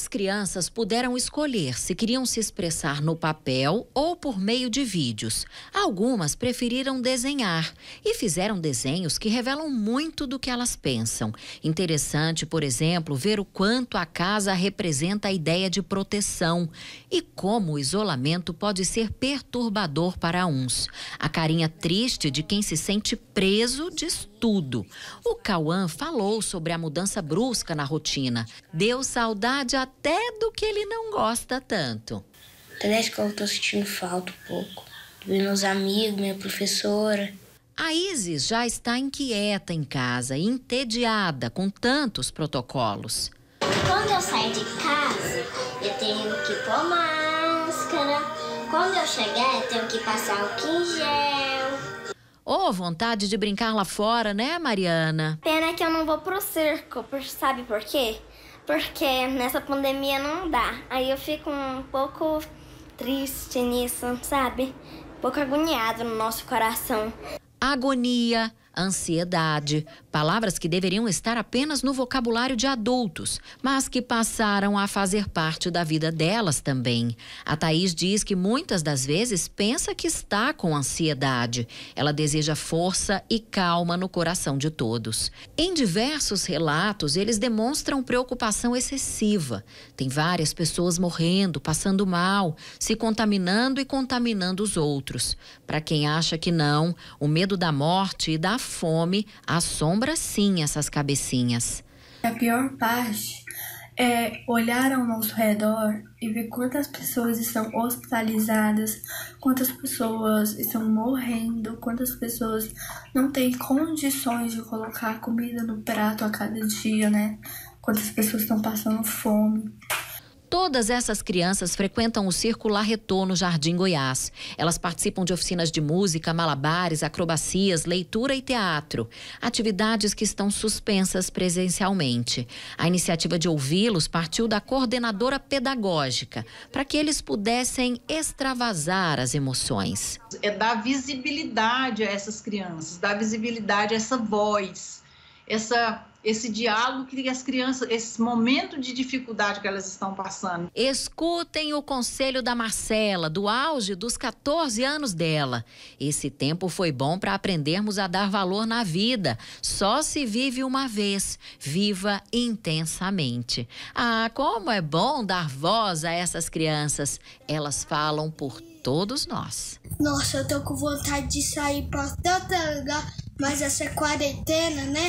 As crianças puderam escolher se queriam se expressar no papel ou por meio de vídeos. Algumas preferiram desenhar e fizeram desenhos que revelam muito do que elas pensam. Interessante, por exemplo, ver o quanto a casa representa a ideia de proteção e como o isolamento pode ser perturbador para uns. A carinha triste de quem se sente preso diz tudo. O Cauã falou sobre a mudança brusca na rotina. Deu saudade a até do que ele não gosta tanto. na escola eu tô sentindo falta um pouco. meus amigos, minha professora. A Isis já está inquieta em casa, entediada com tantos protocolos. Quando eu saio de casa, eu tenho que pôr máscara. Quando eu chegar, eu tenho que passar o gel. Ô, oh, vontade de brincar lá fora, né, Mariana? Pena que eu não vou pro circo, sabe por quê? porque nessa pandemia não dá. Aí eu fico um pouco triste nisso, sabe? Um pouco agoniado no nosso coração. Agonia, ansiedade, palavras que deveriam estar apenas no vocabulário de adultos, mas que passaram a fazer parte da vida delas também. A Thaís diz que muitas das vezes pensa que está com ansiedade. Ela deseja força e calma no coração de todos. Em diversos relatos, eles demonstram preocupação excessiva. Tem várias pessoas morrendo, passando mal, se contaminando e contaminando os outros. Para quem acha que não, o medo da morte e da fome assombra sim essas cabecinhas. A pior parte é olhar ao nosso redor e ver quantas pessoas estão hospitalizadas, quantas pessoas estão morrendo, quantas pessoas não têm condições de colocar comida no prato a cada dia, né? Quantas pessoas estão passando fome. Todas essas crianças frequentam o Circo Larretô no Jardim Goiás. Elas participam de oficinas de música, malabares, acrobacias, leitura e teatro. Atividades que estão suspensas presencialmente. A iniciativa de ouvi-los partiu da coordenadora pedagógica, para que eles pudessem extravasar as emoções. É dar visibilidade a essas crianças, dar visibilidade a essa voz essa esse diálogo que as crianças, esse momento de dificuldade que elas estão passando. Escutem o conselho da Marcela, do auge dos 14 anos dela. Esse tempo foi bom para aprendermos a dar valor na vida. Só se vive uma vez, viva intensamente. Ah, como é bom dar voz a essas crianças. Elas falam por todos nós. Nossa, eu tô com vontade de sair para tanto lugar, mas essa quarentena, né?